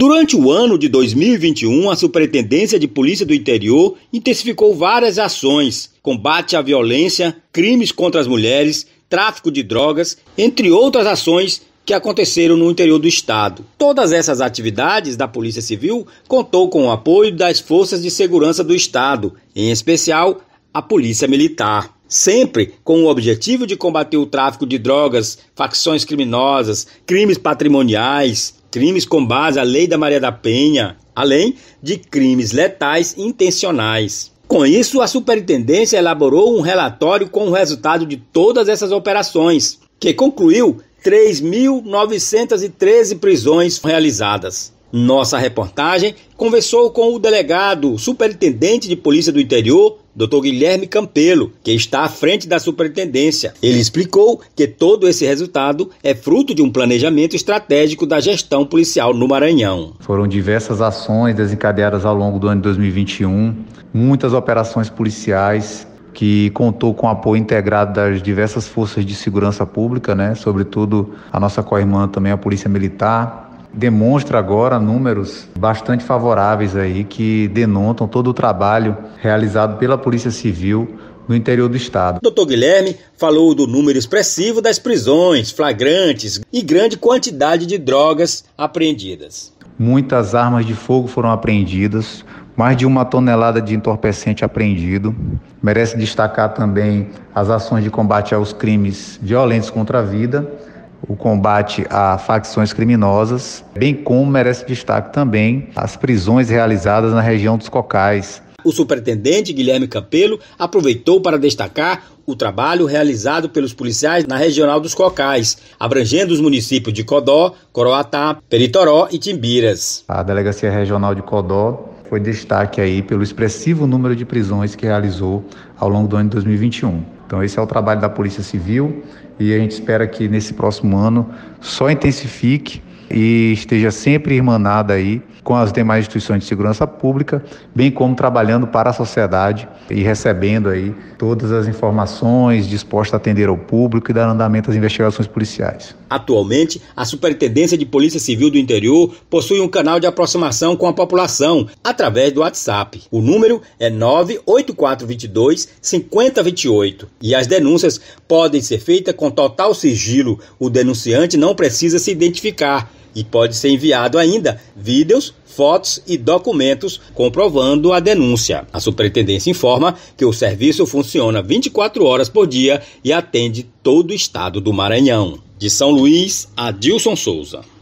Durante o ano de 2021, a Superintendência de Polícia do Interior intensificou várias ações: combate à violência, crimes contra as mulheres, tráfico de drogas, entre outras ações que aconteceram no interior do estado. Todas essas atividades da Polícia Civil contou com o apoio das forças de segurança do estado, em especial a Polícia Militar sempre com o objetivo de combater o tráfico de drogas, facções criminosas, crimes patrimoniais, crimes com base à Lei da Maria da Penha, além de crimes letais intencionais. Com isso, a superintendência elaborou um relatório com o resultado de todas essas operações, que concluiu 3.913 prisões realizadas. Nossa reportagem conversou com o delegado superintendente de Polícia do Interior, Dr. Guilherme Campelo, que está à frente da superintendência. Ele explicou que todo esse resultado é fruto de um planejamento estratégico da gestão policial no Maranhão. Foram diversas ações desencadeadas ao longo do ano de 2021, muitas operações policiais que contou com apoio integrado das diversas forças de segurança pública, né? sobretudo a nossa co-irmã também, a Polícia Militar, demonstra agora números bastante favoráveis aí que denotam todo o trabalho realizado pela Polícia Civil no interior do estado. Dr. Guilherme falou do número expressivo das prisões, flagrantes e grande quantidade de drogas apreendidas. Muitas armas de fogo foram apreendidas, mais de uma tonelada de entorpecente apreendido. Merece destacar também as ações de combate aos crimes violentos contra a vida o combate a facções criminosas, bem como merece destaque também as prisões realizadas na região dos Cocais. O superintendente Guilherme Campelo aproveitou para destacar o trabalho realizado pelos policiais na regional dos Cocais, abrangendo os municípios de Codó, Coroatá, Peritoró e Timbiras. A Delegacia Regional de Codó foi destaque aí pelo expressivo número de prisões que realizou ao longo do ano de 2021. Então esse é o trabalho da Polícia Civil e a gente espera que nesse próximo ano só intensifique e esteja sempre irmanada aí com as demais instituições de segurança pública, bem como trabalhando para a sociedade e recebendo aí todas as informações, disposta a atender ao público e dar andamento às investigações policiais. Atualmente, a Superintendência de Polícia Civil do Interior possui um canal de aproximação com a população através do WhatsApp. O número é 98422 5028 e as denúncias podem ser feitas com total sigilo. O denunciante não precisa se identificar e pode ser enviado ainda vídeos, fotos e documentos comprovando a denúncia. A superintendência informa que o serviço funciona 24 horas por dia e atende todo o estado do Maranhão. De São Luís, Adilson Souza.